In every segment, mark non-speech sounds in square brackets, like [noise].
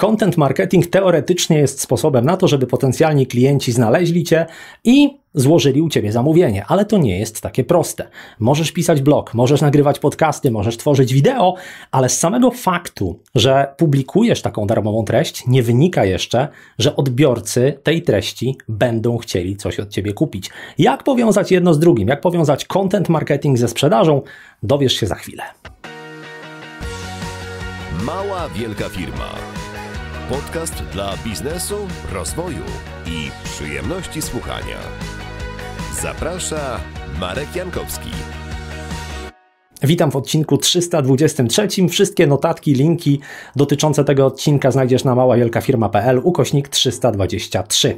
Content marketing teoretycznie jest sposobem na to, żeby potencjalni klienci znaleźli Cię i złożyli u Ciebie zamówienie, ale to nie jest takie proste. Możesz pisać blog, możesz nagrywać podcasty, możesz tworzyć wideo, ale z samego faktu, że publikujesz taką darmową treść, nie wynika jeszcze, że odbiorcy tej treści będą chcieli coś od Ciebie kupić. Jak powiązać jedno z drugim? Jak powiązać content marketing ze sprzedażą? Dowiesz się za chwilę. Mała wielka firma. Podcast dla biznesu, rozwoju i przyjemności słuchania. Zaprasza Marek Jankowski. Witam w odcinku 323. Wszystkie notatki, linki dotyczące tego odcinka znajdziesz na maławielkafirma.pl ukośnik 323.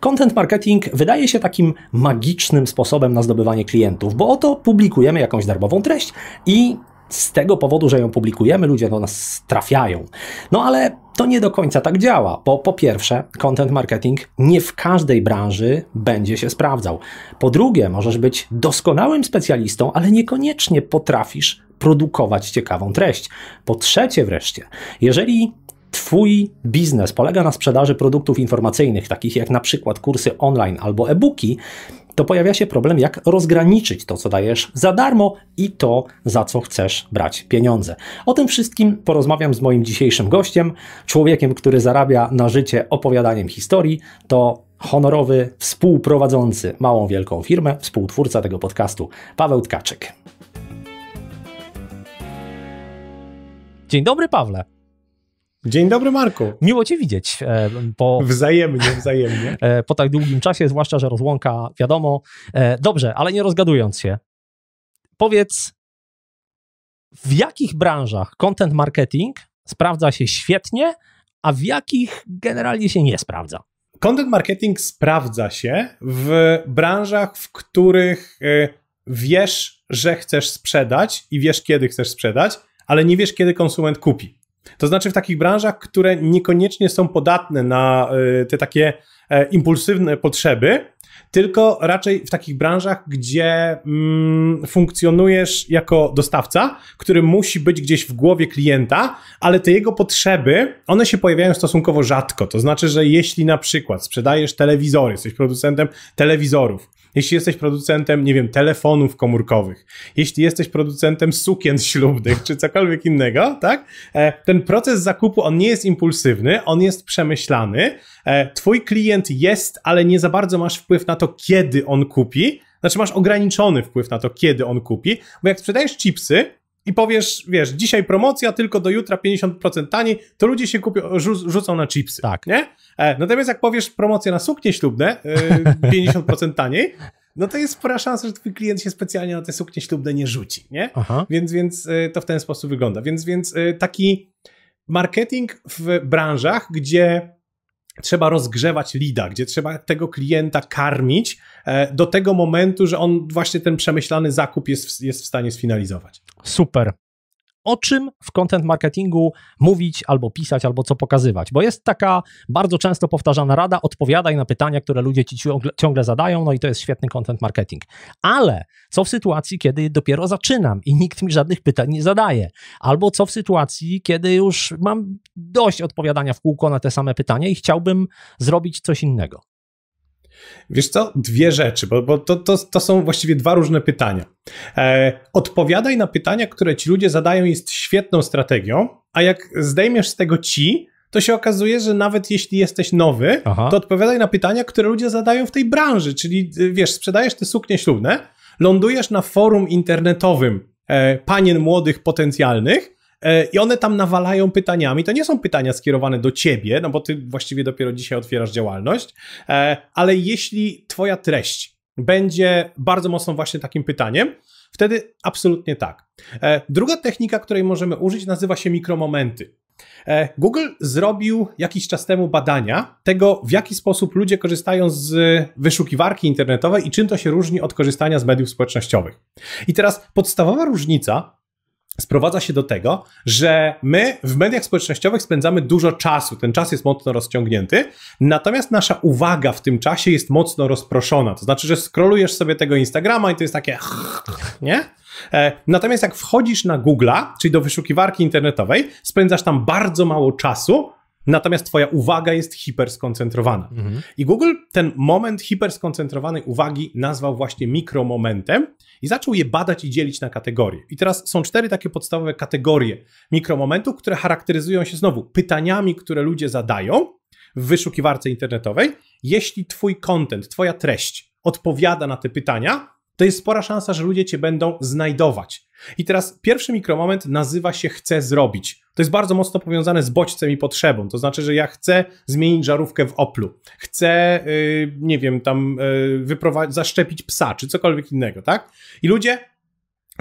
Content marketing wydaje się takim magicznym sposobem na zdobywanie klientów, bo oto publikujemy jakąś darmową treść i z tego powodu, że ją publikujemy, ludzie do nas trafiają. No ale to nie do końca tak działa, bo po pierwsze, content marketing nie w każdej branży będzie się sprawdzał. Po drugie, możesz być doskonałym specjalistą, ale niekoniecznie potrafisz produkować ciekawą treść. Po trzecie, wreszcie, jeżeli Twój biznes polega na sprzedaży produktów informacyjnych, takich jak na przykład kursy online albo e-booki, to pojawia się problem, jak rozgraniczyć to, co dajesz za darmo i to, za co chcesz brać pieniądze. O tym wszystkim porozmawiam z moim dzisiejszym gościem, człowiekiem, który zarabia na życie opowiadaniem historii. To honorowy współprowadzący małą wielką firmę, współtwórca tego podcastu, Paweł Tkaczyk. Dzień dobry, Pawle. Dzień dobry, Marku. Miło Cię widzieć. E, po, wzajemnie, wzajemnie. [laughs] E, po tak długim czasie, zwłaszcza, że rozłąka, wiadomo. E, dobrze, ale nie rozgadując się. Powiedz, w jakich branżach content marketing sprawdza się świetnie, a w jakich generalnie się nie sprawdza? Content marketing sprawdza się w branżach, w których wiesz, że chcesz sprzedać i wiesz, kiedy chcesz sprzedać, ale nie wiesz, kiedy konsument kupi. To znaczy w takich branżach, które niekoniecznie są podatne na y, te takie e, impulsywne potrzeby, tylko raczej w takich branżach, gdzie mm, funkcjonujesz jako dostawca, który musi być gdzieś w głowie klienta, ale te jego potrzeby, one się pojawiają stosunkowo rzadko. To znaczy, że jeśli na przykład sprzedajesz telewizory, jesteś producentem telewizorów, jeśli jesteś producentem, nie wiem, telefonów komórkowych, jeśli jesteś producentem sukien ślubnych, czy cokolwiek innego, tak? E, ten proces zakupu, on nie jest impulsywny, on jest przemyślany. E, twój klient jest, ale nie za bardzo masz wpływ na to, kiedy on kupi. Znaczy masz ograniczony wpływ na to, kiedy on kupi, bo jak sprzedajesz chipsy, i powiesz, wiesz, dzisiaj promocja, tylko do jutra 50% taniej, to ludzie się kupią, rzu- rzucą na chipsy. Tak. Nie? E, natomiast jak powiesz promocja na suknie ślubne, 50% e, taniej, no to jest spora szansa, że twój klient się specjalnie na te suknie ślubne nie rzuci, nie? Aha. Więc, więc e, to w ten sposób wygląda. Więc, więc e, taki marketing w branżach, gdzie trzeba rozgrzewać lida, gdzie trzeba tego klienta karmić e, do tego momentu, że on właśnie ten przemyślany zakup jest w, jest w stanie sfinalizować. Super o czym w content marketingu mówić albo pisać, albo co pokazywać. Bo jest taka bardzo często powtarzana rada: odpowiadaj na pytania, które ludzie ci ciągle, ciągle zadają, no i to jest świetny content marketing. Ale co w sytuacji, kiedy dopiero zaczynam i nikt mi żadnych pytań nie zadaje? Albo co w sytuacji, kiedy już mam dość odpowiadania w kółko na te same pytania i chciałbym zrobić coś innego? Wiesz co? Dwie rzeczy, bo, bo to, to, to, są właściwie dwa różne pytania. E, odpowiadaj na pytania, które ci ludzie zadają, jest świetną strategią, a jak zdejmiesz z tego ci, to się okazuje, że nawet jeśli jesteś nowy, Aha. to odpowiadaj na pytania, które ludzie zadają w tej branży. Czyli e, wiesz, sprzedajesz te suknie ślubne, lądujesz na forum internetowym e, panien młodych potencjalnych E, I one tam nawalają pytaniami. To nie są pytania skierowane do ciebie, no bo ty właściwie dopiero dzisiaj otwierasz działalność, e, ale jeśli twoja treść będzie bardzo mocno właśnie takim pytaniem, wtedy absolutnie tak. E, druga technika, której możemy użyć, nazywa się mikromomenty. Google zrobił jakiś czas temu badania tego, w jaki sposób ludzie korzystają z wyszukiwarki internetowej i czym to się różni od korzystania z mediów społecznościowych. I teraz podstawowa różnica sprowadza się do tego, że my w mediach społecznościowych spędzamy dużo czasu, ten czas jest mocno rozciągnięty, natomiast nasza uwaga w tym czasie jest mocno rozproszona. To znaczy, że skrolujesz sobie tego Instagrama i to jest takie, [laughs] nie? E, natomiast jak wchodzisz na Google'a, czyli do wyszukiwarki internetowej, spędzasz tam bardzo mało czasu, natomiast twoja uwaga jest hiperskoncentrowana. Mhm. I Google ten moment hiperskoncentrowanej uwagi nazwał właśnie mikromomentem i zaczął je badać i dzielić na kategorie. I teraz są cztery takie podstawowe kategorie mikromomentów, które charakteryzują się znowu pytaniami, które ludzie zadają w wyszukiwarce internetowej. Jeśli twój content, twoja treść odpowiada na te pytania, to jest spora szansa, że ludzie cię będą znajdować. I teraz pierwszy mikromoment nazywa się chcę zrobić. To jest bardzo mocno powiązane z bodźcem i potrzebą. To znaczy, że ja chcę zmienić żarówkę w Oplu, chcę, yy, nie wiem, tam yy, zaszczepić psa, czy cokolwiek innego, tak? I ludzie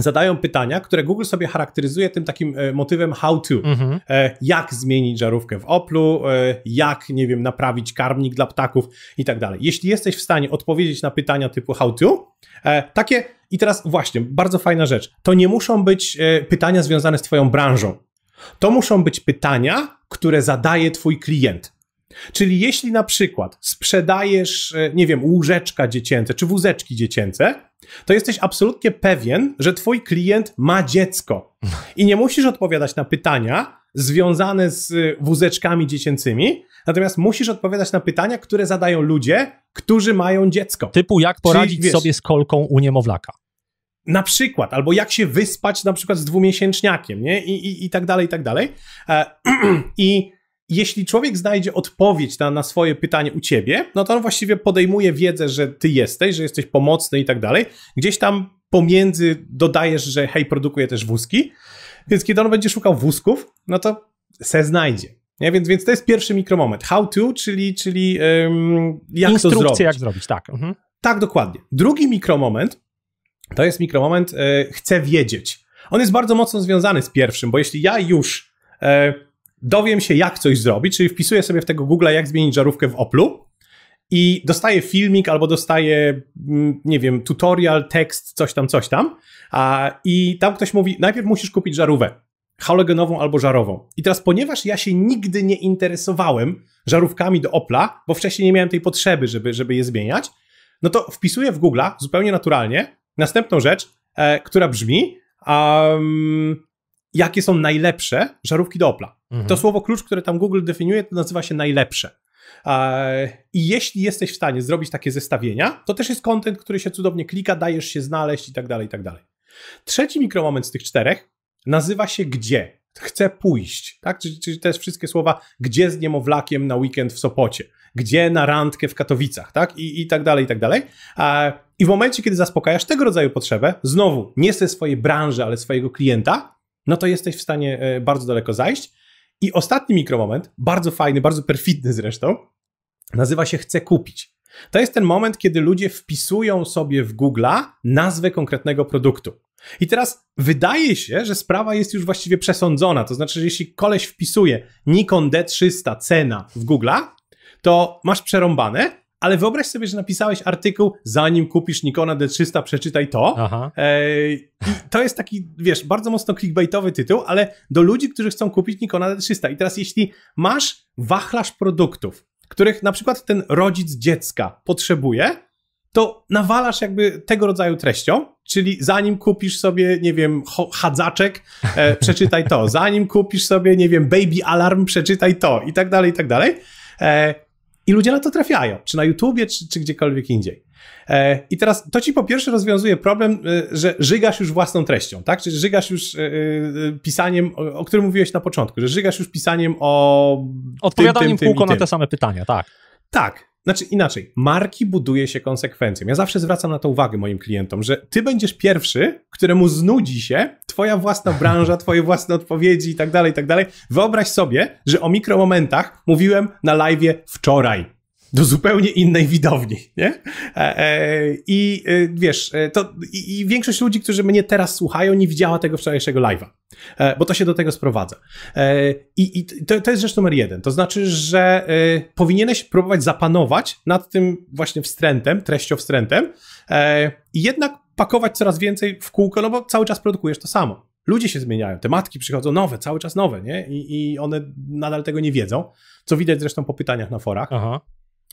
zadają pytania, które Google sobie charakteryzuje tym takim e, motywem how to. Mhm. E, jak zmienić żarówkę w Oplu, e, jak, nie wiem, naprawić karmnik dla ptaków i tak dalej. Jeśli jesteś w stanie odpowiedzieć na pytania typu how to, takie i teraz właśnie, bardzo fajna rzecz. To nie muszą być pytania związane z twoją branżą. To muszą być pytania, które zadaje twój klient. Czyli jeśli na przykład sprzedajesz, e, nie wiem, łóżeczka dziecięce czy wózeczki dziecięce, to jesteś absolutnie pewien, że twój klient ma dziecko i nie musisz odpowiadać na pytania związane z e, wózeczkami dziecięcymi, natomiast musisz odpowiadać na pytania, które zadają ludzie, którzy mają dziecko. Typu jak poradzić Czyli, wiesz, sobie z kolką u niemowlaka. Na przykład, albo jak się wyspać na przykład z dwumiesięczniakiem, nie? I, i, i tak dalej, i tak dalej. E, [clears throat] I jeśli człowiek znajdzie odpowiedź na, na swoje pytanie u ciebie, no to on właściwie podejmuje wiedzę, że ty jesteś, że jesteś pomocny i tak dalej. Gdzieś tam pomiędzy dodajesz, że hej, produkuję też wózki, więc kiedy on będzie szukał wózków, no to se znajdzie. Nie? Więc, więc to jest pierwszy mikromoment. How to, czyli, czyli um, jak Instrukcje, to zrobić. jak zrobić, tak. Mhm. Tak, dokładnie. Drugi mikromoment, to jest mikromoment e, chcę wiedzieć. On jest bardzo mocno związany z pierwszym, bo jeśli ja już e, dowiem się, jak coś zrobić, czyli wpisuję sobie w tego Google, jak zmienić żarówkę w Oplu i dostaję filmik albo dostaję, mm, nie wiem, tutorial, tekst, coś tam, coś tam. A, I tam ktoś mówi, najpierw musisz kupić żarówkę halogenową albo żarową. I teraz, ponieważ ja się nigdy nie interesowałem żarówkami do Opla, bo wcześniej nie miałem tej potrzeby, żeby, żeby je zmieniać, no to wpisuję w Google zupełnie naturalnie następną rzecz, e, która brzmi, um, jakie są najlepsze żarówki do Opla. Mhm. To słowo klucz, które tam Google definiuje, to nazywa się najlepsze. I jeśli jesteś w stanie zrobić takie zestawienia, to też jest kontent, który się cudownie klika, dajesz się znaleźć i tak dalej, i tak dalej. Trzeci mikromoment z tych czterech nazywa się gdzie. Chcę pójść, tak? Czyli, czyli też wszystkie słowa, gdzie z niemowlakiem na weekend w Sopocie, gdzie na randkę w Katowicach, tak? I, i tak dalej, i tak dalej. I w momencie, kiedy zaspokajasz tego rodzaju potrzebę, znowu nie ze swojej branży, ale swojego klienta, no to jesteś w stanie e, bardzo daleko zajść. I ostatni mikromoment, bardzo fajny, bardzo perfidny zresztą, nazywa się Chcę kupić. To jest ten moment, kiedy ludzie wpisują sobie w Google'a nazwę konkretnego produktu. I teraz wydaje się, że sprawa jest już właściwie przesądzona. To znaczy, że jeśli koleś wpisuje Nikon D300 cena w Google'a, to masz przerąbane, ale wyobraź sobie, że napisałeś artykuł, zanim kupisz Nikona D300, przeczytaj to. Aha. Ej, to jest taki, wiesz, bardzo mocno clickbaitowy tytuł, ale do ludzi, którzy chcą kupić Nikona D300. I teraz jeśli masz wachlarz produktów, których na przykład ten rodzic dziecka potrzebuje, to nawalasz jakby tego rodzaju treścią, czyli zanim kupisz sobie, nie wiem, hadzaczek, e, przeczytaj to, [laughs] zanim kupisz sobie, nie wiem, baby alarm, przeczytaj to i tak dalej, i tak dalej. E, i ludzie na to trafiają, czy na YouTubie, czy, czy gdziekolwiek indziej. E, I teraz to ci po pierwsze rozwiązuje problem, e, że żygasz już własną treścią, tak? Czyli żygasz już e, pisaniem, o którym mówiłeś na początku, że żygasz już pisaniem o. Odpowiadaniem tym, tym, tym kółko na te same pytania, tak. Tak, znaczy inaczej, marki buduje się konsekwencją. Ja zawsze zwracam na to uwagę moim klientom, że ty będziesz pierwszy, któremu znudzi się twoja własna branża, [laughs] twoje własne odpowiedzi i tak dalej, i tak dalej. Wyobraź sobie, że o mikromomentach mówiłem na live wczoraj do zupełnie innej widowni, nie? E, e, I e, wiesz, to i, i większość ludzi, którzy mnie teraz słuchają, nie widziała tego wczorajszego live'a, bo to się do tego sprowadza. I, i to, to, jest rzecz numer jeden, to znaczy, że powinieneś próbować zapanować nad tym właśnie wstrętem, treścią wstrętem i jednak pakować coraz więcej w kółko, no bo cały czas produkujesz to samo. Ludzie się zmieniają, te matki przychodzą nowe, cały czas nowe, nie? I, i one nadal tego nie wiedzą, co widać zresztą po pytaniach na forach. Aha.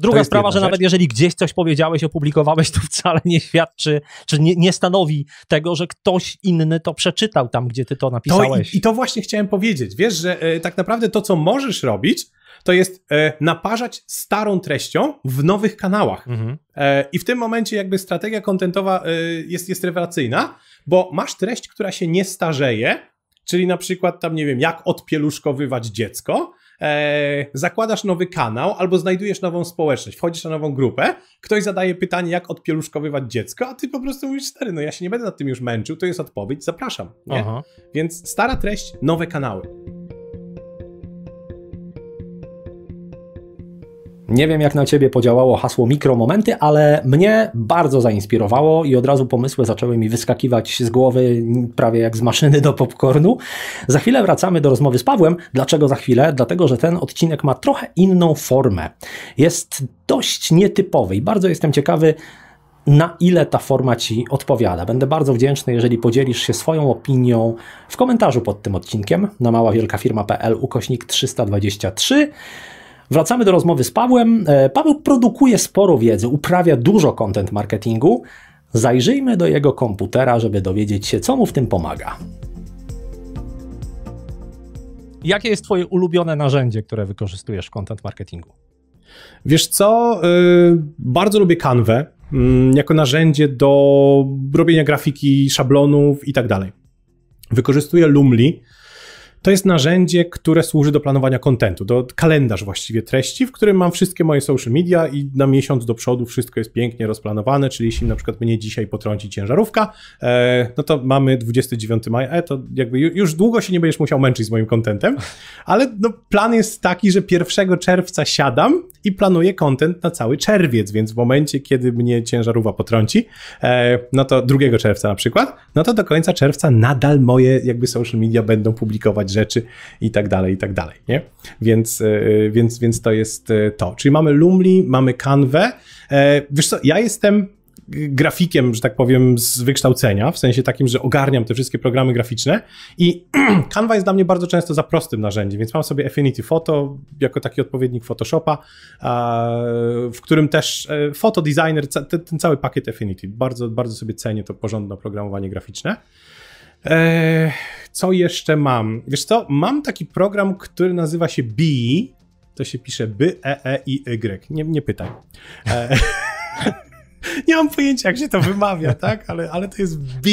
Druga sprawa, że rzecz. nawet jeżeli gdzieś coś powiedziałeś, opublikowałeś, to wcale nie świadczy, czy nie, nie, stanowi tego, że ktoś inny to przeczytał tam, gdzie ty to napisałeś. To i, i, to właśnie chciałem powiedzieć. Wiesz, że e, tak naprawdę to, co możesz robić, to jest e, naparzać starą treścią w nowych kanałach. Mhm. E, I w tym momencie jakby strategia kontentowa e, jest, jest rewelacyjna, bo masz treść, która się nie starzeje, czyli na przykład tam, nie wiem, jak odpieluszkowywać dziecko, e, zakładasz nowy kanał albo znajdujesz nową społeczność, wchodzisz na nową grupę, ktoś zadaje pytanie, jak odpieluszkowywać dziecko, a ty po prostu mówisz, stary, no ja się nie będę nad tym już męczył, to jest odpowiedź, zapraszam. Więc stara treść, nowe kanały. Nie wiem, jak na Ciebie podziałało hasło mikromomenty, ale mnie bardzo zainspirowało i od razu pomysły zaczęły mi wyskakiwać z głowy, prawie jak z maszyny do popcornu. Za chwilę wracamy do rozmowy z Pawłem. Dlaczego za chwilę? Dlatego, że ten odcinek ma trochę inną formę. Jest dość nietypowy i bardzo jestem ciekawy, na ile ta forma Ci odpowiada. Będę bardzo wdzięczny, jeżeli podzielisz się swoją opinią w komentarzu pod tym odcinkiem na maławielkafirma.pl ukośnik 323. Wracamy do rozmowy z Pawłem. E, Paweł produkuje sporo wiedzy, uprawia dużo content marketingu. Zajrzyjmy do jego komputera, żeby dowiedzieć się, co mu w tym pomaga. Jakie jest Twoje ulubione narzędzie, które wykorzystujesz w content marketingu? Wiesz co? Y, bardzo lubię Canvę mm, jako narzędzie do robienia grafiki, szablonów i tak dalej. Wykorzystuję Lumli to jest narzędzie, które służy do planowania kontentu, do kalendarz właściwie treści, w którym mam wszystkie moje social media i na miesiąc do przodu wszystko jest pięknie rozplanowane, czyli jeśli na przykład mnie dzisiaj potrąci ciężarówka, e, no to mamy 29 maja, e, to jakby już długo się nie będziesz musiał męczyć z moim kontentem, [laughs] ale no plan jest taki, że 1 czerwca siadam i planuję kontent na cały czerwiec, więc w momencie, kiedy mnie ciężarówka potrąci, e, no to 2 czerwca na przykład, no to do końca czerwca nadal moje jakby social media będą publikować rzeczy i tak dalej, i tak dalej, nie? Więc, e, więc, więc to jest e, to. Czyli mamy Lumli, mamy Canvę. E, wiesz co, ja jestem grafikiem, że tak powiem, z wykształcenia, w sensie takim, że ogarniam te wszystkie programy graficzne i [clears throat] Canva jest dla mnie bardzo często za prostym narzędziem, więc mam sobie Affinity Photo jako taki odpowiednik Photoshopa, w którym też Photo Designer, ten cały pakiet Affinity, bardzo, bardzo sobie cenię to porządne oprogramowanie graficzne co jeszcze mam? Wiesz co, mam taki program, który nazywa się BI. E. to się pisze B, E, E i Y. Nie, nie pytaj. E, [laughs] nie mam pojęcia, jak się to wymawia, tak? Ale, ale to jest B.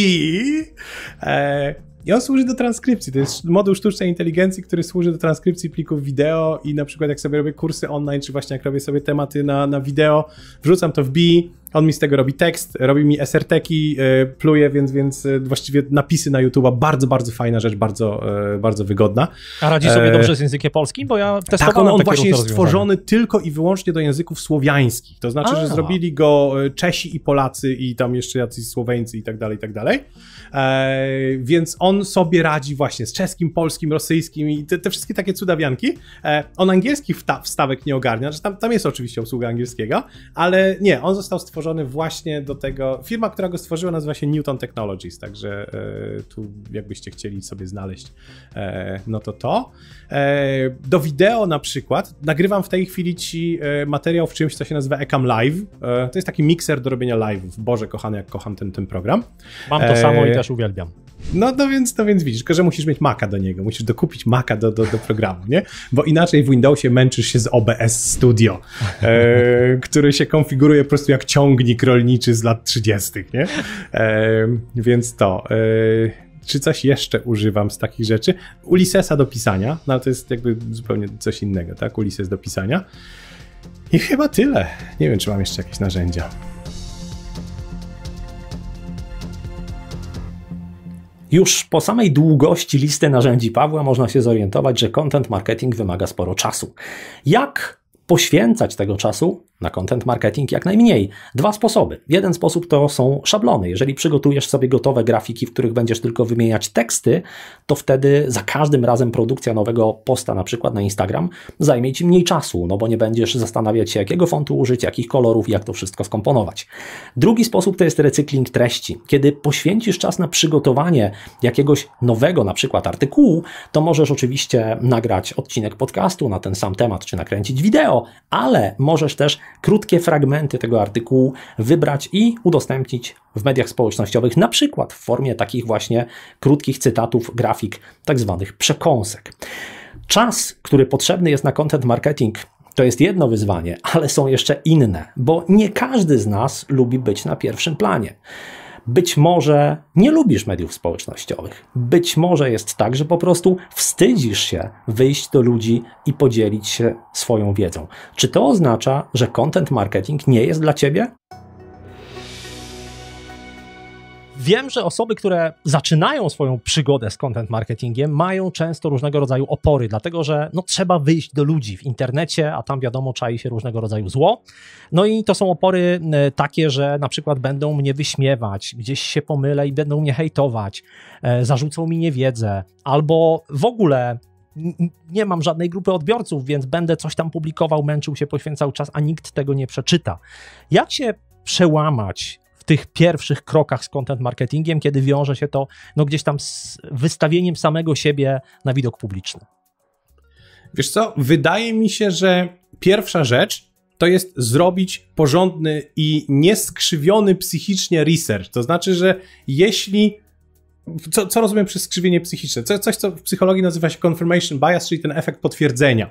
E, i on służy do transkrypcji. To jest moduł sztucznej inteligencji, który służy do transkrypcji plików wideo i na przykład jak sobie robię kursy online, czy właśnie jak robię sobie tematy na, na wideo, wrzucam to w BI, on mi z tego robi tekst, robi mi SRTeki, e, pluje, więc, więc e, właściwie napisy na YouTube'a, bardzo, bardzo fajna rzecz, bardzo, e, bardzo wygodna. A radzi sobie dobrze z językiem polskim? Bo ja tak, testowałem Tak, on, on właśnie jest stworzony tylko i wyłącznie do języków słowiańskich. To znaczy, A. że zrobili go Czesi i Polacy i tam jeszcze jacyś Słoweńcy i tak dalej, i tak dalej. E, więc on sobie radzi właśnie z czeskim, polskim, rosyjskim i te, te wszystkie takie cudawianki. E, on angielski wstawek nie ogarnia, znaczy tam, tam jest oczywiście obsługa angielskiego, ale nie, on został stworzony właśnie do tego. Firma, która go stworzyła nazywa się Newton Technologies, także e, tu jakbyście chcieli sobie znaleźć, no to to. do wideo na przykład nagrywam w tej chwili ci materiał w czymś, co się nazywa Ecam Live. to jest taki mikser do robienia live'ów. Boże kochany, jak kocham ten, ten program. Mam to samo i też ja uwielbiam. No, no więc, no więc widzisz, tylko że musisz mieć Maca do niego, musisz dokupić Maca do, do, do programu, nie? Bo inaczej w Windowsie męczysz się z OBS Studio, e, [laughs] który się konfiguruje po prostu jak ciągnik rolniczy z lat 30., nie? E, więc to. E, czy coś jeszcze używam z takich rzeczy? Ulyssesa do pisania, no ale to jest jakby zupełnie coś innego, tak? Ulysses do pisania. I chyba tyle. Nie wiem, czy mam jeszcze jakieś narzędzia. Już po samej długości listy narzędzi Pawła można się zorientować, że content marketing wymaga sporo czasu. Jak poświęcać tego czasu na content marketing jak najmniej. Dwa sposoby. Jeden sposób to są szablony. Jeżeli przygotujesz sobie gotowe grafiki, w których będziesz tylko wymieniać teksty, to wtedy za każdym razem produkcja nowego posta, na przykład na Instagram, zajmie ci mniej czasu, no bo nie będziesz zastanawiać się, jakiego fontu użyć, jakich kolorów, jak to wszystko skomponować. Drugi sposób to jest recykling treści. Kiedy poświęcisz czas na przygotowanie jakiegoś nowego, na przykład artykułu, to możesz oczywiście nagrać odcinek podcastu na ten sam temat, czy nakręcić wideo, ale możesz też krótkie fragmenty tego artykułu wybrać i udostępnić w mediach społecznościowych, na przykład w formie takich właśnie krótkich cytatów, grafik, tak zwanych przekąsek. Czas, który potrzebny jest na content marketing, to jest jedno wyzwanie, ale są jeszcze inne, bo nie każdy z nas lubi być na pierwszym planie. Być może nie lubisz mediów społecznościowych. Być może jest tak, że po prostu wstydzisz się wyjść do ludzi i podzielić się swoją wiedzą. Czy to oznacza, że content marketing nie jest dla ciebie? Wiem, że osoby, które zaczynają swoją przygodę z content marketingiem, mają często różnego rodzaju opory, dlatego że no, trzeba wyjść do ludzi w internecie, a tam wiadomo, czai się różnego rodzaju zło. No i to są opory e, takie, że na przykład będą mnie wyśmiewać, gdzieś się pomylę i będą mnie hejtować, e, zarzucą mi niewiedzę, albo w ogóle nie mam żadnej grupy odbiorców, więc będę coś tam publikował, męczył się, poświęcał czas, a nikt tego nie przeczyta. Jak się przełamać w tych pierwszych krokach z content marketingiem, kiedy wiąże się to no, gdzieś tam z wystawieniem samego siebie na widok publiczny? Wiesz co, wydaje mi się, że pierwsza rzecz to jest zrobić porządny i nieskrzywiony psychicznie research. To znaczy, że jeśli co, co, rozumiem przez skrzywienie psychiczne? Co, coś, co w psychologii nazywa się confirmation bias, czyli ten efekt potwierdzenia.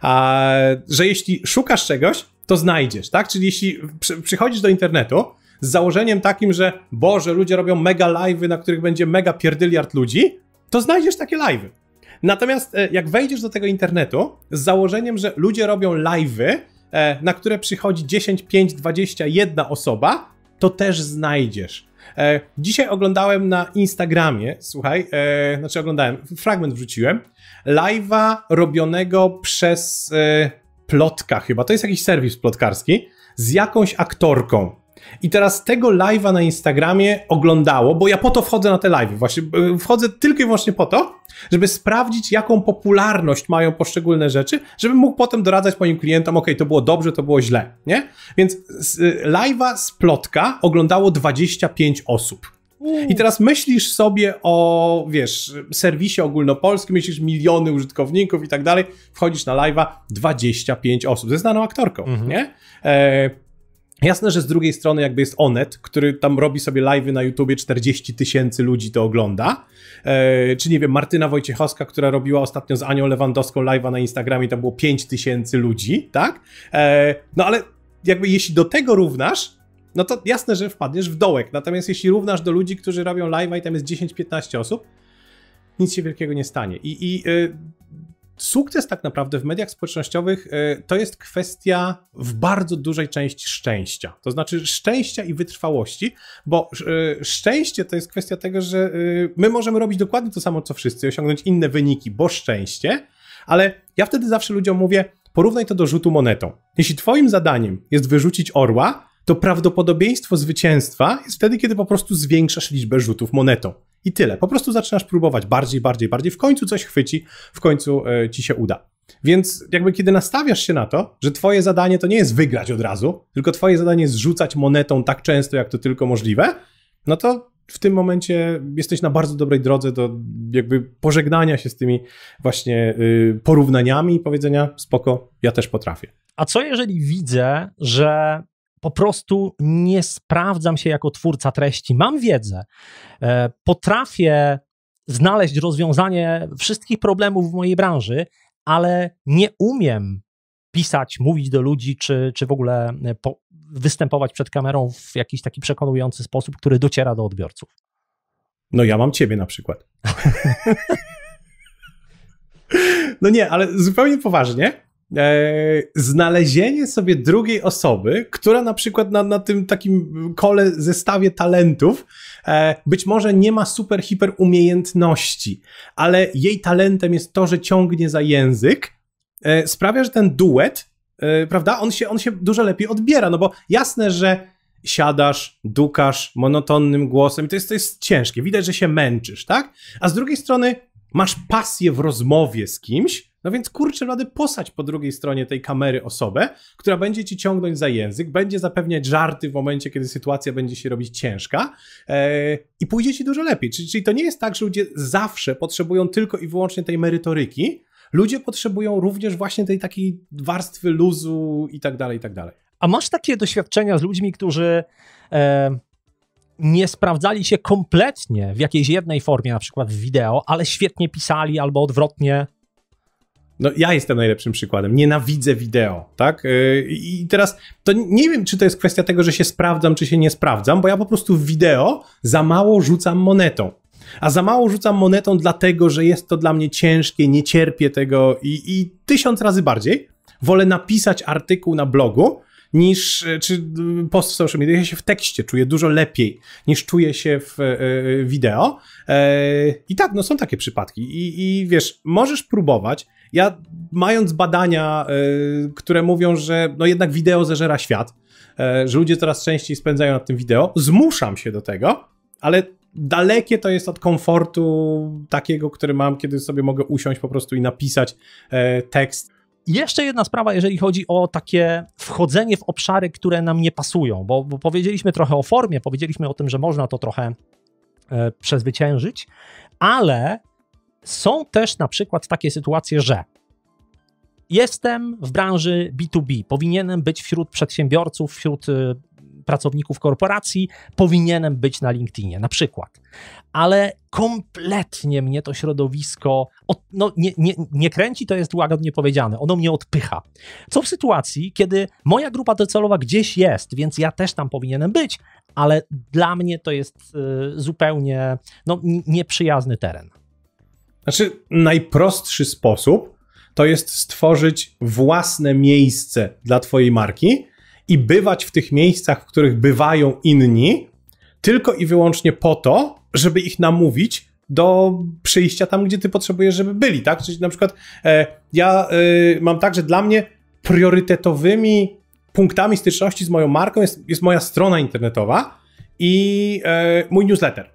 A, że jeśli szukasz czegoś, to znajdziesz, tak? Czyli jeśli przy, przychodzisz do internetu z założeniem takim, że Boże, ludzie robią mega live'y, na których będzie mega pierdyliard ludzi, to znajdziesz takie live'y. Natomiast e, jak wejdziesz do tego internetu z założeniem, że ludzie robią live'y, e, na które przychodzi 10, 5, 21 osoba, to też znajdziesz. E, dzisiaj oglądałem na Instagramie, słuchaj, e, znaczy oglądałem, fragment wrzuciłem, live'a robionego przez e, Plotka chyba, to jest jakiś serwis plotkarski, z jakąś aktorką. I teraz tego live'a na Instagramie oglądało, bo ja po to wchodzę na te live'y. Właśnie e, wchodzę tylko i wyłącznie po to, żeby sprawdzić, jaką popularność mają poszczególne rzeczy, żebym mógł potem doradzać moim klientom, ok, to było dobrze, to było źle, nie? Więc e, live'a z plotka oglądało 25 osób. I teraz myślisz sobie o, wiesz, serwisie ogólnopolskim, myślisz miliony użytkowników i tak dalej, wchodzisz na live'a, 25 osób ze znaną aktorką, mm -hmm. nie? E, Jasne, że z drugiej strony jakby jest Onet, który tam robi sobie live'y na YouTubie, 40 tysięcy ludzi to ogląda. Eee, czy nie wiem, Martyna Wojciechowska, która robiła ostatnio z Anią Lewandowską live'a na Instagramie, tam było 5 tysięcy ludzi, tak? Eee, no ale jakby jeśli do tego równasz, no to jasne, że wpadniesz w dołek. Natomiast jeśli równasz do ludzi, którzy robią live'a i tam jest 10-15 osób, nic się wielkiego nie stanie. I, i yy, sukces tak naprawdę w mediach społecznościowych e, to jest kwestia w bardzo dużej części szczęścia. To znaczy szczęścia i wytrwałości, bo e, szczęście to jest kwestia tego, że e, my możemy robić dokładnie to samo co wszyscy, osiągnąć inne wyniki, bo szczęście, ale ja wtedy zawsze ludziom mówię, porównaj to do rzutu monetą. Jeśli twoim zadaniem jest wyrzucić orła, to prawdopodobieństwo zwycięstwa jest wtedy, kiedy po prostu zwiększasz liczbę rzutów monetą. I tyle. Po prostu zaczynasz próbować bardziej, bardziej, bardziej. W końcu coś chwyci, w końcu e, ci się uda. Więc jakby kiedy nastawiasz się na to, że twoje zadanie to nie jest wygrać od razu, tylko twoje zadanie jest rzucać monetą tak często, jak to tylko możliwe, no to w tym momencie jesteś na bardzo dobrej drodze do jakby pożegnania się z tymi właśnie y, porównaniami i powiedzenia spoko, ja też potrafię. A co jeżeli widzę, że po prostu nie sprawdzam się jako twórca treści. Mam wiedzę, e, potrafię znaleźć rozwiązanie wszystkich problemów w mojej branży, ale nie umiem pisać, mówić do ludzi, czy, czy w ogóle e, po, występować przed kamerą w jakiś taki przekonujący sposób, który dociera do odbiorców. No ja mam ciebie na przykład. [laughs] no nie, ale zupełnie poważnie. E, znalezienie sobie drugiej osoby, która na przykład na, na tym takim kole zestawie talentów e, być może nie ma super hiper umiejętności, ale jej talentem jest to, że ciągnie za język, e, sprawia, że ten duet, prawda, on się, on się dużo lepiej odbiera, no bo jasne, że siadasz, dukasz monotonnym głosem i to jest, to jest ciężkie, widać, że się męczysz, tak? A z drugiej strony masz pasję w rozmowie z kimś, no więc kurczę, rady no posać po drugiej stronie tej kamery osobę, która będzie ci ciągnąć za język, będzie zapewniać żarty w momencie, kiedy sytuacja będzie się robić ciężka e, i pójdzie ci dużo lepiej. Czyli, czyli to nie jest tak, że ludzie zawsze potrzebują tylko i wyłącznie tej merytoryki. Ludzie potrzebują również właśnie tej takiej warstwy luzu i tak dalej, i tak dalej. A masz takie doświadczenia z ludźmi, którzy e, nie sprawdzali się kompletnie w jakiejś jednej formie, na przykład w wideo, ale świetnie pisali albo odwrotnie no ja jestem najlepszym przykładem. Nienawidzę wideo, tak? Y, I teraz to nie wiem, czy to jest kwestia tego, że się sprawdzam, czy się nie sprawdzam, bo ja po prostu w wideo za mało rzucam monetą. A za mało rzucam monetą, dlatego że jest to dla mnie ciężkie, nie cierpię tego i, i tysiąc razy bardziej wolę napisać artykuł na blogu, niż, e, czy e, post w social media, ja się w tekście czuję dużo lepiej niż czuję się w e, wideo. I tak, no są takie przypadki. I, i wiesz, możesz próbować. Ja mając badania, które mówią, że no jednak wideo zażera świat, że ludzie coraz częściej spędzają nad tym wideo, zmuszam się do tego, ale dalekie to jest od komfortu takiego, który mam, kiedy sobie mogę usiąść po prostu i napisać tekst jeszcze jedna sprawa, jeżeli chodzi o takie wchodzenie w obszary, które nam nie pasują, bo, bo powiedzieliśmy trochę o formie, powiedzieliśmy o tym, że można to trochę e, przezwyciężyć, ale są też na przykład takie sytuacje, że jestem w branży B2B, powinienem być wśród przedsiębiorców, wśród e, pracowników korporacji, powinienem być na LinkedInie na przykład. Ale kompletnie mnie to środowisko od, no, nie, nie, nie kręci, to jest łagodnie powiedziane, ono mnie odpycha. Co w sytuacji, kiedy moja grupa docelowa gdzieś jest, więc ja też tam powinienem być, ale dla mnie to jest y, zupełnie no, nieprzyjazny teren. Znaczy, najprostszy sposób to jest stworzyć własne miejsce dla Twojej marki, i bywać w tych miejscach, w których bywają inni, tylko i wyłącznie po to, żeby ich namówić do przyjścia tam, gdzie ty potrzebujesz, żeby byli, tak? Czyli na przykład e, ja e, mam tak, że dla mnie priorytetowymi punktami styczności z moją marką jest, jest moja strona internetowa i e, mój newsletter.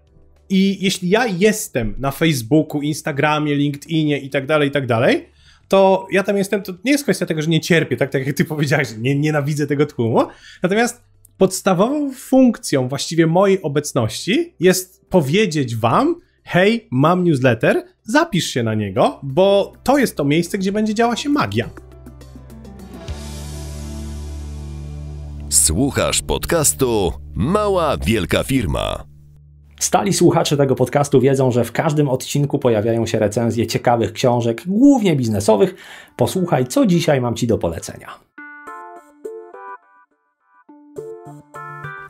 I jeśli ja jestem na Facebooku, Instagramie, LinkedInie i tak dalej, i tak dalej, to ja tam jestem, to nie jest kwestia tego, że nie cierpię, tak, tak jak ty powiedziałeś, nie, nienawidzę tego tłumu, natomiast podstawową funkcją właściwie mojej obecności jest powiedzieć wam, hej, mam newsletter, zapisz się na niego, bo to jest to miejsce, gdzie będzie działa się magia. Słuchasz podcastu Mała Wielka Firma. Stali słuchacze tego podcastu wiedzą, że w każdym odcinku pojawiają się recenzje ciekawych książek, głównie biznesowych. Posłuchaj, co dzisiaj mam Ci do polecenia.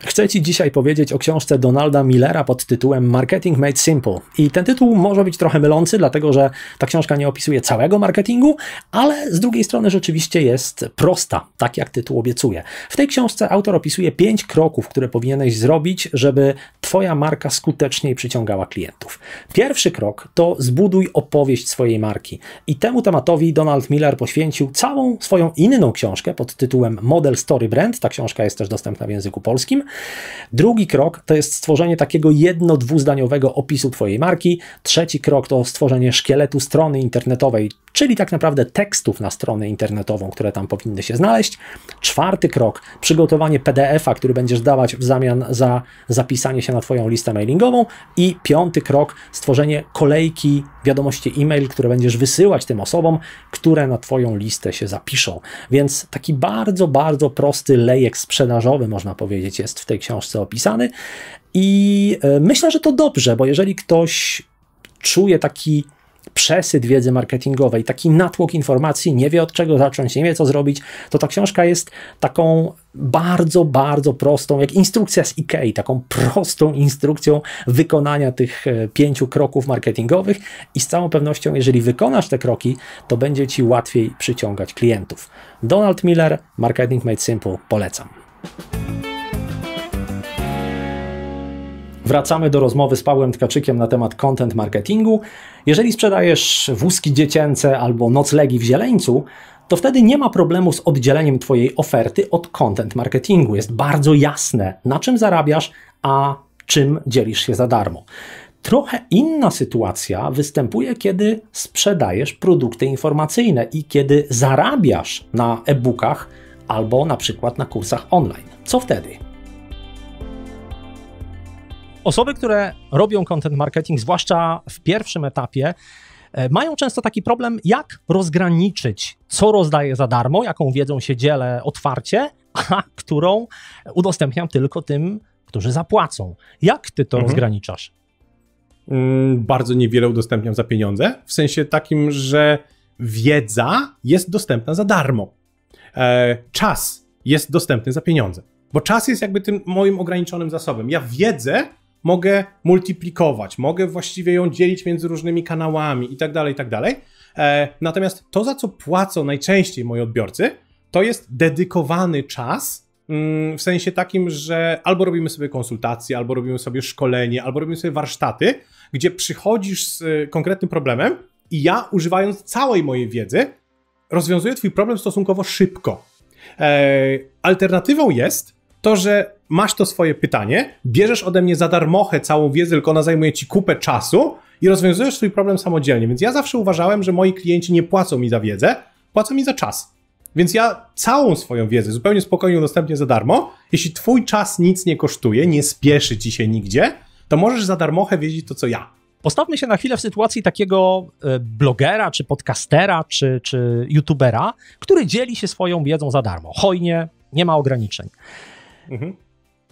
Chcę Ci dzisiaj powiedzieć o książce Donalda Millera pod tytułem Marketing Made Simple. I ten tytuł może być trochę mylący, dlatego że ta książka nie opisuje całego marketingu, ale z drugiej strony rzeczywiście jest prosta, tak jak tytuł obiecuje. W tej książce autor opisuje pięć kroków, które powinieneś zrobić, żeby Twoja marka skuteczniej przyciągała klientów. Pierwszy krok to zbuduj opowieść swojej marki. I temu tematowi Donald Miller poświęcił całą swoją inną książkę pod tytułem Model Story Brand. Ta książka jest też dostępna w języku polskim. Drugi krok to jest stworzenie takiego jedno-dwuzdaniowego opisu Twojej marki. Trzeci krok to stworzenie szkieletu strony internetowej, czyli tak naprawdę tekstów na stronę internetową, które tam powinny się znaleźć. Czwarty krok przygotowanie PDF-a, który będziesz dawać w zamian za zapisanie się na na Twoją listę mailingową. I piąty krok, stworzenie kolejki wiadomości e-mail, które będziesz wysyłać tym osobom, które na Twoją listę się zapiszą. Więc taki bardzo, bardzo prosty lejek sprzedażowy, można powiedzieć, jest w tej książce opisany. I e, myślę, że to dobrze, bo jeżeli ktoś czuje taki przesyt wiedzy marketingowej, taki natłok informacji, nie wie od czego zacząć, nie wie co zrobić, to ta książka jest taką bardzo, bardzo prostą, jak instrukcja z IKEA, taką prostą instrukcją wykonania tych e, pięciu kroków marketingowych i z całą pewnością, jeżeli wykonasz te kroki, to będzie Ci łatwiej przyciągać klientów. Donald Miller, Marketing Made Simple, polecam. Wracamy do rozmowy z Pawłem Tkaczykiem na temat content marketingu. Jeżeli sprzedajesz wózki dziecięce albo noclegi w Zieleńcu, to wtedy nie ma problemu z oddzieleniem Twojej oferty od content marketingu. Jest bardzo jasne, na czym zarabiasz, a czym dzielisz się za darmo. Trochę inna sytuacja występuje, kiedy sprzedajesz produkty informacyjne i kiedy zarabiasz na e-bookach albo na przykład na kursach online. Co wtedy? Osoby, które robią content marketing, zwłaszcza w pierwszym etapie, e, mają często taki problem, jak rozgraniczyć, co rozdaję za darmo, jaką wiedzą się dzielę otwarcie, [laughs] a którą udostępniam tylko tym, którzy zapłacą. Jak ty to mhm. rozgraniczasz? Mm, bardzo niewiele udostępniam za pieniądze, w sensie takim, że wiedza jest dostępna za darmo. E, czas jest dostępny za pieniądze, bo czas jest jakby tym moim ograniczonym zasobem. Ja wiedzę mogę multiplikować, mogę właściwie ją dzielić między różnymi kanałami i tak dalej, i tak dalej. E, natomiast to, za co płacą najczęściej moi odbiorcy, to jest dedykowany czas, mm, w sensie takim, że albo robimy sobie konsultacje, albo robimy sobie szkolenie, albo robimy sobie warsztaty, gdzie przychodzisz z e, konkretnym problemem i ja, używając całej mojej wiedzy, rozwiązuję Twój problem stosunkowo szybko. E, alternatywą jest to, że masz to swoje pytanie, bierzesz ode mnie za darmochę całą wiedzę, tylko ona zajmuje ci kupę czasu i rozwiązujesz swój problem samodzielnie. Więc ja zawsze uważałem, że moi klienci nie płacą mi za wiedzę, płacą mi za czas. Więc ja całą swoją wiedzę zupełnie spokojnie udostępnię za darmo. Jeśli twój czas nic nie kosztuje, nie spieszy ci się nigdzie, to możesz za darmochę wiedzieć to, co ja. Postawmy się na chwilę w sytuacji takiego e, blogera, czy podcastera, czy, czy youtubera, który dzieli się swoją wiedzą za darmo. Hojnie, nie ma ograniczeń. Mhm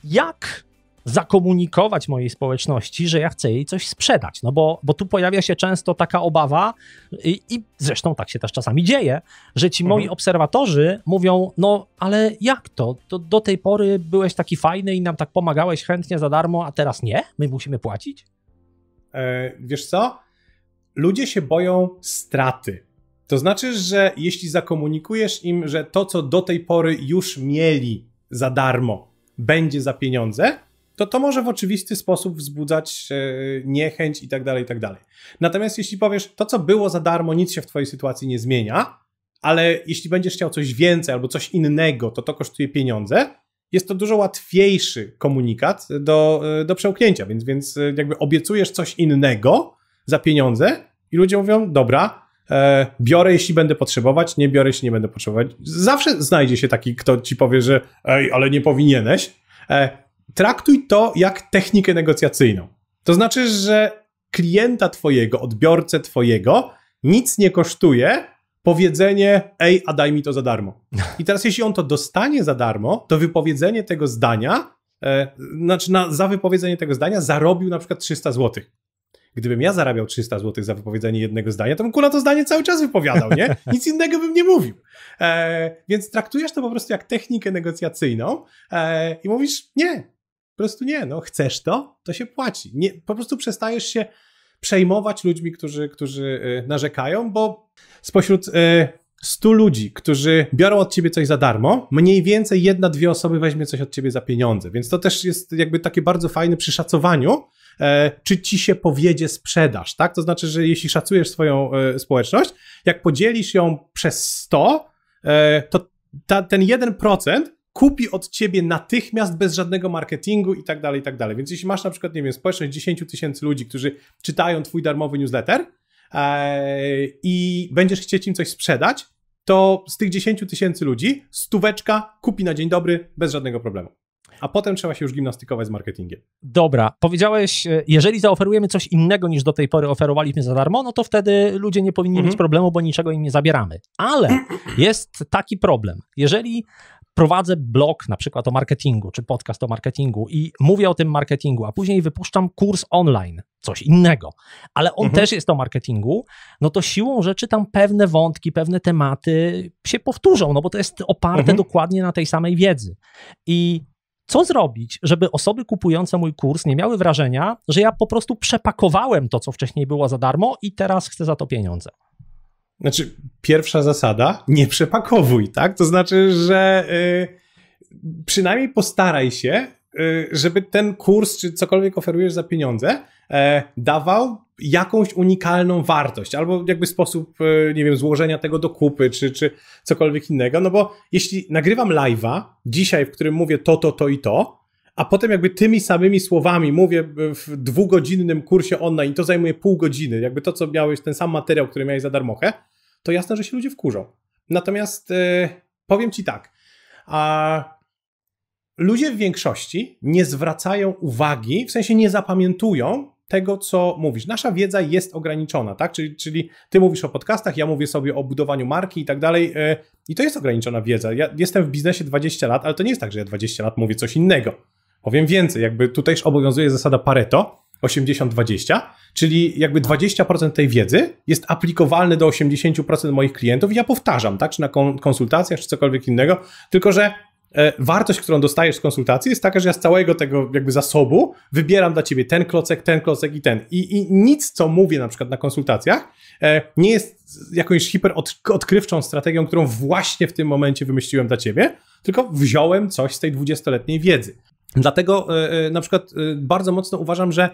jak zakomunikować mojej społeczności, że ja chcę jej coś sprzedać. No bo, bo tu pojawia się często taka obawa, i, i zresztą tak się też czasami dzieje, że ci moi mhm. obserwatorzy mówią: No, ale jak to? Do, do tej pory byłeś taki fajny i nam tak pomagałeś chętnie za darmo, a teraz nie? My musimy płacić? E, wiesz co? Ludzie się boją straty. To znaczy, że jeśli zakomunikujesz im, że to, co do tej pory już mieli za darmo, będzie za pieniądze, to to może w oczywisty sposób wzbudzać e, niechęć i tak dalej, i tak dalej. Natomiast jeśli powiesz, to co było za darmo, nic się w twojej sytuacji nie zmienia, ale jeśli będziesz chciał coś więcej albo coś innego, to to kosztuje pieniądze, jest to dużo łatwiejszy komunikat do, e, do przełknięcia, więc, więc e, jakby obiecujesz coś innego za pieniądze i ludzie mówią, dobra, E, biorę, jeśli będę potrzebować, nie biorę, jeśli nie będę potrzebować. Zawsze znajdzie się taki, kto ci powie, że ej, ale nie powinieneś. E, traktuj to jak technikę negocjacyjną. To znaczy, że klienta twojego, odbiorcę twojego nic nie kosztuje powiedzenie ej, a daj mi to za darmo. I teraz jeśli on to dostanie za darmo, to wypowiedzenie tego zdania, e, znaczy na, za wypowiedzenie tego zdania zarobił na przykład 300 złotych gdybym ja zarabiał 300 zł za wypowiedzenie jednego zdania, to bym kula to zdanie cały czas wypowiadał, nie? [laughs] Nic innego bym nie mówił. E, więc traktujesz to po prostu jak technikę negocjacyjną e, i mówisz, nie, po prostu nie, no chcesz to, to się płaci. Nie, po prostu przestajesz się przejmować ludźmi, którzy, którzy e, narzekają, bo spośród... E, 100 ludzi, którzy biorą od ciebie coś za darmo, mniej więcej jedna, dwie osoby weźmie coś od ciebie za pieniądze. Więc to też jest jakby takie bardzo fajne przy szacowaniu, E, czy ci się powiedzie sprzedaż, tak? To znaczy, że jeśli szacujesz swoją e, społeczność, jak podzielisz ją przez 100, e, to ta, ten 1% kupi od ciebie natychmiast bez żadnego marketingu i tak dalej, i tak dalej. Więc jeśli masz na przykład, nie wiem, społeczność 10 tysięcy ludzi, którzy czytają twój darmowy newsletter i będziesz chcieć im coś sprzedać, to z tych 10 tysięcy ludzi stóweczka kupi na dzień dobry bez żadnego problemu a potem trzeba się już gimnastykować z marketingiem. Dobra, powiedziałeś, e, jeżeli zaoferujemy coś innego niż do tej pory oferowaliśmy za darmo, no to wtedy ludzie nie powinni mieć mhm. problemu, bo niczego im nie zabieramy. Ale jest taki problem. Jeżeli prowadzę blog na przykład o marketingu, czy podcast o marketingu i mówię o tym marketingu, a później wypuszczam kurs online, coś innego, ale on mhm. też jest o marketingu, no to siłą rzeczy tam pewne wątki, pewne tematy się powtórzą, no bo to jest oparte mhm. dokładnie na tej samej wiedzy. I co zrobić, żeby osoby kupujące mój kurs nie miały wrażenia, że ja po prostu przepakowałem to, co wcześniej było za darmo i teraz chcę za to pieniądze? Znaczy, pierwsza zasada, nie przepakowuj, tak? To znaczy, że y, przynajmniej postaraj się, yy, żeby ten kurs czy cokolwiek oferujesz za pieniądze, E, dawał jakąś unikalną wartość, albo jakby sposób, e, nie wiem, złożenia tego do kupy, czy, czy cokolwiek innego, no bo jeśli nagrywam live'a dzisiaj, w którym mówię to, to, to i to, a potem jakby tymi samymi słowami mówię w dwugodzinnym kursie online, to zajmuje pół godziny, jakby to, co miałeś, ten sam materiał, który miałeś za darmochę, to jasne, że się ludzie wkurzą. Natomiast e, powiem Ci tak, a ludzie w większości nie zwracają uwagi, w sensie nie zapamiętują tego, co mówisz. Nasza wiedza jest ograniczona, tak? Czyli, czyli ty mówisz o podcastach, ja mówię sobie o budowaniu marki i tak dalej. E, I to jest ograniczona wiedza. Ja jestem w biznesie 20 lat, ale to nie jest tak, że ja 20 lat mówię coś innego. Powiem więcej, jakby tutaj obowiązuje zasada Pareto 80-20, czyli jakby 20% tej wiedzy jest aplikowalne do 80% moich klientów i ja powtarzam, tak? Czy na konsultacjach, czy cokolwiek innego, tylko że E, wartość, którą dostajesz z konsultacji jest taka, że ja z całego tego jakby zasobu wybieram dla ciebie ten klocek, ten klocek i ten. I, i nic, co mówię na przykład na konsultacjach, e, nie jest jakąś hiperodkrywczą strategią, którą właśnie w tym momencie wymyśliłem dla ciebie, tylko wziąłem coś z tej dwudziestoletniej wiedzy. Dlatego e, na przykład bardzo mocno uważam, że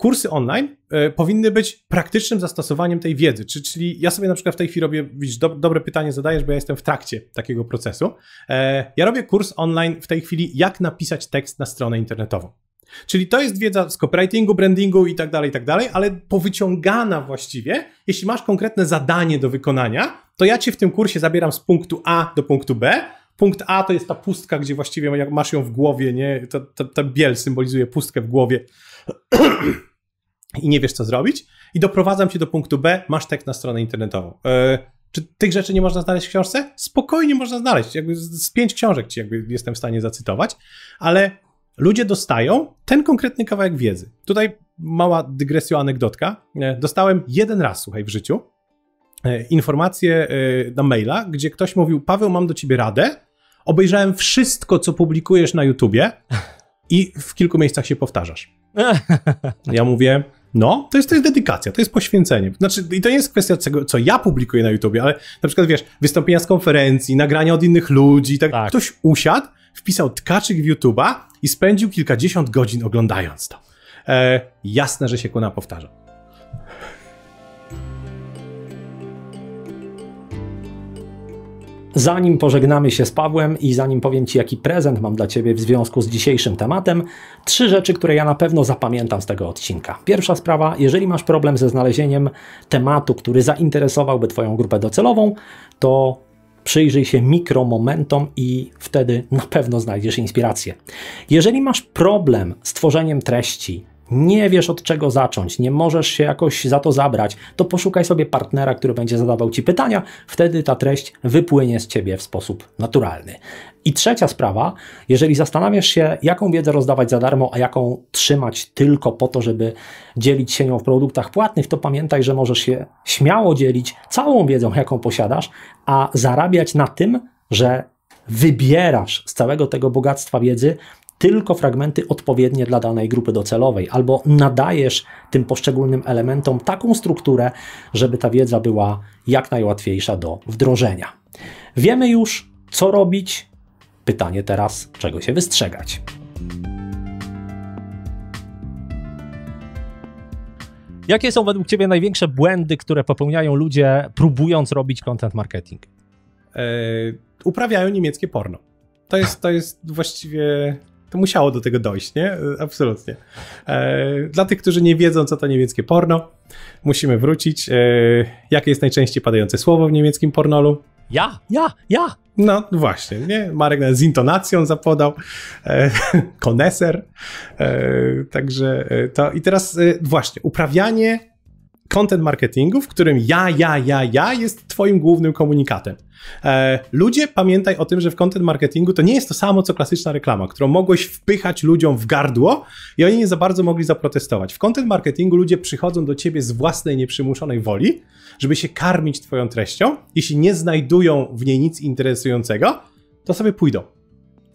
kursy online e, powinny być praktycznym zastosowaniem tej wiedzy. Czyli ja sobie na przykład w tej chwili robię, widzisz, do, dobre pytanie zadajesz, bo ja jestem w trakcie takiego procesu. E, ja robię kurs online w tej chwili, jak napisać tekst na stronę internetową. Czyli to jest wiedza z copywritingu, brandingu i tak dalej, i tak dalej, ale powyciągana właściwie. Jeśli masz konkretne zadanie do wykonania, to ja cię w tym kursie zabieram z punktu A do punktu B. Punkt A to jest ta pustka, gdzie właściwie jak masz ją w głowie, nie? Ta, ta, ta biel symbolizuje pustkę w głowie. [clears throat] i nie wiesz, co zrobić, i doprowadzam cię do punktu B, masz tekst na stronę internetową. E, czy tych rzeczy nie można znaleźć w książce? Spokojnie można znaleźć. Jakby z pięć książek ci jakby jestem w stanie zacytować, ale ludzie dostają ten konkretny kawałek wiedzy. Tutaj mała dygresja, anegdotka. E, dostałem jeden raz, słuchaj, w życiu e, informację na maila, gdzie ktoś mówił: Paweł, mam do ciebie radę. Obejrzałem wszystko, co publikujesz na YouTubie i w kilku miejscach się powtarzasz. [laughs] Ja mówię, no, to jest, to jest dedykacja, to jest poświęcenie. Znaczy, i to nie jest kwestia tego, co ja publikuję na YouTubie, ale na przykład, wiesz, wystąpienia z konferencji, nagrania od innych ludzi, tak. tak. Ktoś usiadł, wpisał tkaczyk w YouTube'a i spędził kilkadziesiąt godzin oglądając to. E, jasne, że się kuna powtarza. Zanim pożegnamy się z Pawłem i zanim powiem Ci, jaki prezent mam dla Ciebie w związku z dzisiejszym tematem, trzy rzeczy, które ja na pewno zapamiętam z tego odcinka. Pierwsza sprawa, jeżeli masz problem ze znalezieniem tematu, który zainteresowałby Twoją grupę docelową, to przyjrzyj się mikromomentom i wtedy na pewno znajdziesz inspirację. Jeżeli masz problem z tworzeniem treści, nie wiesz od czego zacząć, nie możesz się jakoś za to zabrać, to poszukaj sobie partnera, który będzie zadawał ci pytania, wtedy ta treść wypłynie z ciebie w sposób naturalny. I trzecia sprawa, jeżeli zastanawiasz się, jaką wiedzę rozdawać za darmo, a jaką trzymać tylko po to, żeby dzielić się nią w produktach płatnych, to pamiętaj, że możesz się śmiało dzielić całą wiedzą, jaką posiadasz, a zarabiać na tym, że wybierasz z całego tego bogactwa wiedzy tylko fragmenty odpowiednie dla danej grupy docelowej, albo nadajesz tym poszczególnym elementom taką strukturę, żeby ta wiedza była jak najłatwiejsza do wdrożenia. Wiemy już, co robić. Pytanie teraz, czego się wystrzegać. Jakie są według Ciebie największe błędy, które popełniają ludzie, próbując robić content marketing? Yy, uprawiają niemieckie porno. To jest, to jest właściwie to musiało do tego dojść, nie? Absolutnie. E, dla tych, którzy nie wiedzą, co to niemieckie porno, musimy wrócić. E, jakie jest najczęściej padające słowo w niemieckim pornolu? Ja, ja, ja. No właśnie, nie? Marek z intonacją zapodał, e, koneser. także to. I teraz właśnie, uprawianie content marketingu, w którym ja, ja, ja, ja jest twoim głównym komunikatem. E, ludzie, pamiętaj o tym, że w content marketingu to nie jest to samo, co klasyczna reklama, którą mogłeś wpychać ludziom w gardło i oni nie za bardzo mogli zaprotestować. W content marketingu ludzie przychodzą do ciebie z własnej nieprzymuszonej woli, żeby się karmić twoją treścią. Jeśli nie znajdują w niej nic interesującego, to sobie pójdą.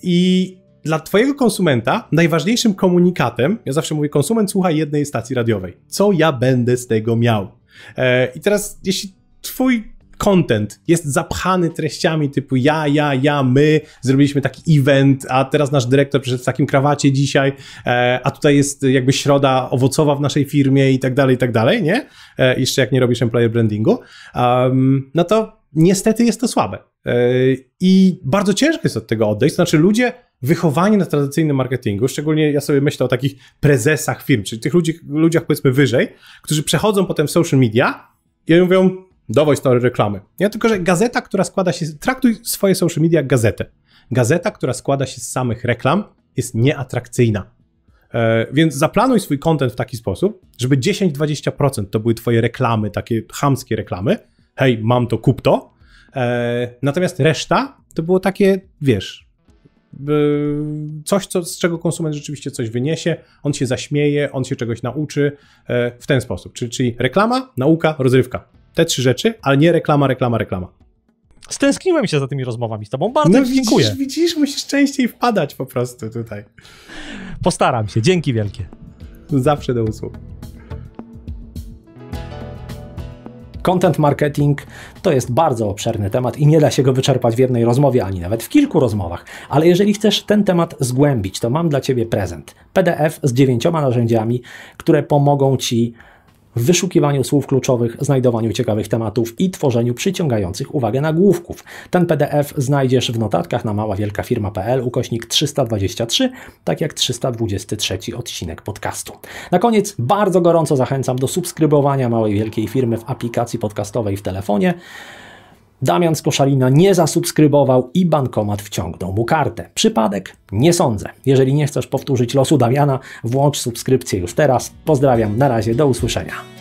I dla twojego konsumenta najważniejszym komunikatem, ja zawsze mówię, konsument słucha jednej stacji radiowej. Co ja będę z tego miał? E, I teraz, jeśli twój content jest zapchany treściami typu ja, ja, ja, my, zrobiliśmy taki event, a teraz nasz dyrektor przyszedł w takim krawacie dzisiaj, e, a tutaj jest jakby środa owocowa w naszej firmie i tak dalej, i tak dalej, nie? E, jeszcze jak nie robisz employer brandingu, um, no to niestety jest to słabe. E, I bardzo ciężko jest od tego odejść. To znaczy, ludzie wychowanie na tradycyjnym marketingu, szczególnie ja sobie myślę o takich prezesach firm, czyli tych ludzi, ludziach powiedzmy wyżej, którzy przechodzą potem w social media i mówią, dawaj stare reklamy. Ja tylko, że gazeta, która składa się, traktuj swoje social media jak gazetę. Gazeta, która składa się z samych reklam jest nieatrakcyjna. E, więc zaplanuj swój kontent w taki sposób, żeby 10-20% to były twoje reklamy, takie chamskie reklamy. Hej, mam to, kup to. E, natomiast reszta to było takie, wiesz, Yy, coś, co, z czego konsument rzeczywiście coś wyniesie, on się zaśmieje, on się czegoś nauczy yy, w ten sposób. Czyli, czyli reklama, nauka, rozrywka. Te trzy rzeczy, ale nie reklama, reklama, reklama. Stęskniłem się za tymi rozmowami z tobą. Bardzo no, dziękuję. Widzisz, widzisz, musisz częściej wpadać po prostu tutaj. Postaram się. Dzięki wielkie. Zawsze do usług. Content marketing to jest bardzo obszerny temat i nie da się go wyczerpać w jednej rozmowie, ani nawet w kilku rozmowach. Ale jeżeli chcesz ten temat zgłębić, to mam dla Ciebie prezent. PDF z dziewięcioma narzędziami, które pomogą Ci w wyszukiwaniu słów kluczowych, znajdowaniu ciekawych tematów i tworzeniu przyciągających uwagę nagłówków. Ten PDF znajdziesz w notatkach na maławielkafirma.pl ukośnik 323, tak jak 323 odcinek podcastu. Na koniec bardzo gorąco zachęcam do subskrybowania małej wielkiej firmy w aplikacji podcastowej w telefonie. Damian z Koszalina nie zasubskrybował i bankomat wciągnął mu kartę. Przypadek? Nie sądzę. Jeżeli nie chcesz powtórzyć losu Damiana, włącz subskrypcję już teraz. Pozdrawiam, na razie, do usłyszenia.